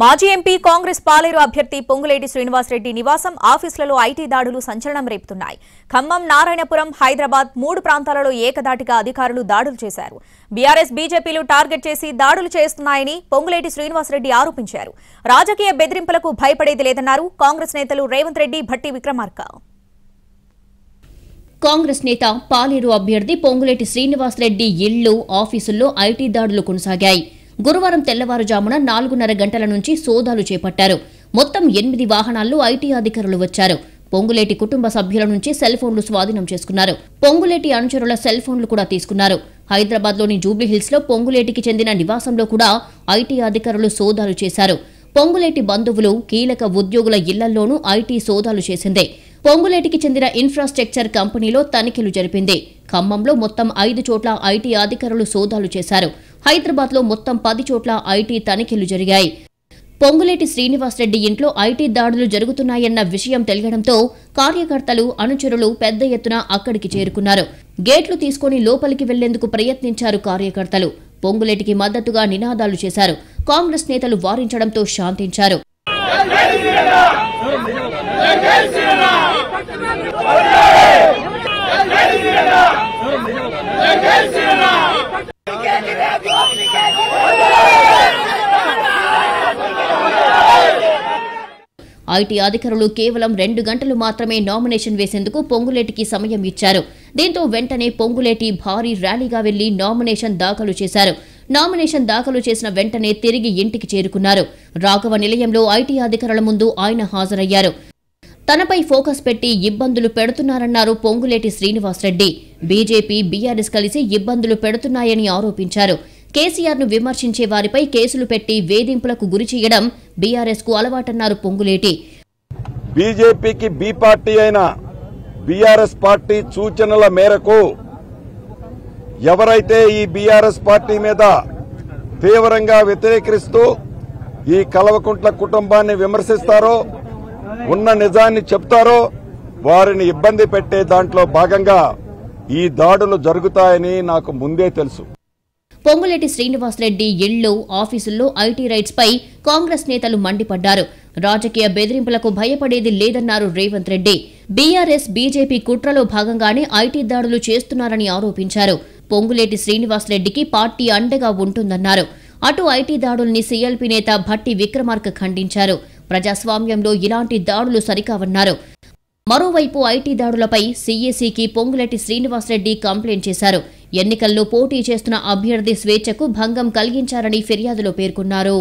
మాజీ ఎంపీ కాంగ్రెస్ పాలేరు అభ్యర్థి పొంగులేటి శ్రీనివాసరెడ్డి నివాసం ఆఫీసులలో ఐటీ దాడులు సంచలనం రేపుతున్నాయి ఖమ్మం నారాయణపురం హైదరాబాద్ మూడు ప్రాంతాలలో ఏకదాటిగా అధికారులు దాడులు చేశారు బీఆర్ఎస్ బీజేపీలు టార్గెట్ చేసి దాడులు చేస్తున్నాయని పొంగులేటి శ్రీనివాసరెడ్డి ఆరోపించారు రాజకీయ బెదిరింపులకు భయపడేది లేదన్నారు కాంగ్రెస్ నేతలు రేవంత్ రెడ్డి భట్టి విక్రమార్క కాంగ్రెస్ నేత పాలేరు అభ్యర్థి పొంగులేటి శ్రీనివాసరెడ్డి ఇళ్లు ఆఫీసుల్లో ఐటీ దాడులు కొనసాగాయి గురువారం తెల్లవారుజామున నాలుగున్నర గంటల నుంచి సోదాలు చేపట్టారు మొత్తం ఎనిమిది వాహనాల్లో ఐటీ అధికారులు వచ్చారు పొంగులేటి కుటుంబ సభ్యుల నుంచి సెల్ ఫోన్లు స్వాధీనం చేసుకున్నారు పొంగులేటి అనుచరుల సెల్ ఫోన్లు కూడా తీసుకున్నారు హైదరాబాద్లోని జూబ్లీహిల్స్ లో పొంగులేటికి చెందిన నివాసంలో కూడా ఐటీ అధికారులు సోదాలు చేశారు పొంగులేటి బంధువులు కీలక ఉద్యోగుల ఇళ్లలోనూ ఐటీ సోదాలు చేసిందే పొంగులేటికి చెందిన ఇన్ఫ్రాస్ట్రక్చర్ కంపెనీలో తనిఖీలు జరిపింది ఖమ్మంలో మొత్తం ఐదు చోట్ల ఐటీ అధికారులు సోదాలు చేశారు హైదరాబాద్లో మొత్తం పది చోట్ల ఐటీ తనిఖీలు జరిగాయి పొంగులేటి శ్రీనివాసరెడ్డి ఇంట్లో ఐటీ దాడులు జరుగుతున్నాయన్న విషయం తెలియడంతో కార్యకర్తలు అనుచరులు పెద్ద ఎత్తున అక్కడికి చేరుకున్నారు గేట్లు తీసుకుని లోపలికి వెళ్లేందుకు ప్రయత్నించారు కార్యకర్తలు పొంగులేటికి మద్దతుగా నినాదాలు చేశారు కాంగ్రెస్ నేతలు వారించడంతో శాంతించారు ఐటీ అధికారులు కేవలం రెండు గంటలు మాత్రమే నామినేషన్ వేసేందుకు పొంగులేటికి సమయం ఇచ్చారు దీంతో వెంటనే పొంగులేటి భారీ ర్యాలీగా వెళ్లి నామినేషన్ దాఖలు చేశారు నామినేషన్ దాఖలు చేసిన వెంటనే తిరిగి ఇంటికి చేరుకున్నారు రాఘవ నిలయంలో ఐటీ అధికారుల ముందు ఆయన హాజరయ్యారు తనపై ఫోకస్ పెట్టి ఇబ్బందులు పెడుతున్నారన్నారు పొంగులేటి శ్రీనివాసరెడ్డి బీజేపీ బీఆర్ఎస్ కలిసి ఇబ్బందులు పెడుతున్నాయని ఆరోపించారు కేసీఆర్ను విమర్శించే వారిపై కేసులు పెట్టి వేధింపులకు గురి చేయడం బీఆర్ఎస్కు అలవాటన్నారు పొంగులేటి బీజేపీకి బీ పార్టీ అయిన బీఆర్ఎస్ పార్టీ సూచనల మేరకు ఎవరైతే ఈ బీఆర్ఎస్ పార్టీ మీద తీవ్రంగా వ్యతిరేకిస్తూ ఈ కలవకుంట్ల కుటుంబాన్ని విమర్శిస్తారో ఉన్న నిజాన్ని చెప్తారో వారిని ఇబ్బంది పెట్టే దాంట్లో భాగంగా ఈ దాడులు జరుగుతాయని నాకు ముందే తెలుసు పొంగులేటి శ్రీనివాసరెడ్డి ఇళ్లు ఆఫీసుల్లో ఐటీ రైట్స్ పై కాంగ్రెస్ నేతలు మండిపడ్డారు రాజకీయ బెదిరింపులకు భయపడేది లేదన్నారు రేవంత్ రెడ్డి బీఆర్ఎస్ బీజేపీ కుట్రలో భాగంగానే ఐటీ దాడులు చేస్తున్నారని ఆరోపించారు పొంగులేటి శ్రీనివాసరెడ్డికి పార్టీ అండగా ఉంటుందన్నారు అటు ఐటీ దాడుల్ని సీఎల్పీ నేత భట్టి విక్రమార్క ఖండించారు ప్రజాస్వామ్యంలో ఇలాంటి దాడులు సరికావన్నారు మరోవైపు ఐటీ దాడులపై సీఏసీకి పొంగులెట్టి శ్రీనివాసరెడ్డి కంప్లైంట్ చేశారు ఎన్నికల్లో పోటీ చేస్తున్న అభ్యర్థి స్వేచ్ఛకు భంగం కలిగించారని ఫిర్యాదులో పేర్కొన్నారు